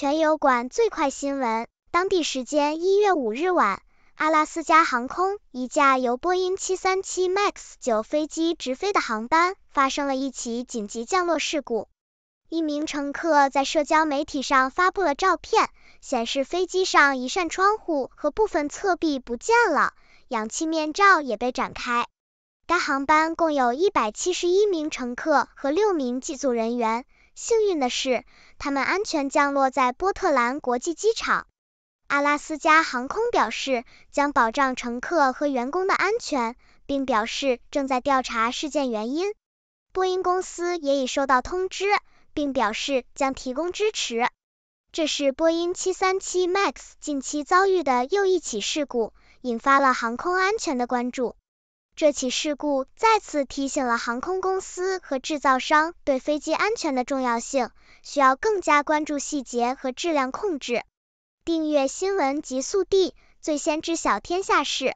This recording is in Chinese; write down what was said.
全油管最快新闻：当地时间一月五日晚，阿拉斯加航空一架由波音737 MAX 九飞机直飞的航班发生了一起紧急降落事故。一名乘客在社交媒体上发布了照片，显示飞机上一扇窗户和部分侧壁不见了，氧气面罩也被展开。该航班共有一百七十一名乘客和六名机组人员。幸运的是，他们安全降落在波特兰国际机场。阿拉斯加航空表示将保障乘客和员工的安全，并表示正在调查事件原因。波音公司也已收到通知，并表示将提供支持。这是波音737 MAX 近期遭遇的又一起事故，引发了航空安全的关注。这起事故再次提醒了航空公司和制造商对飞机安全的重要性，需要更加关注细节和质量控制。订阅新闻极速递，最先知晓天下事。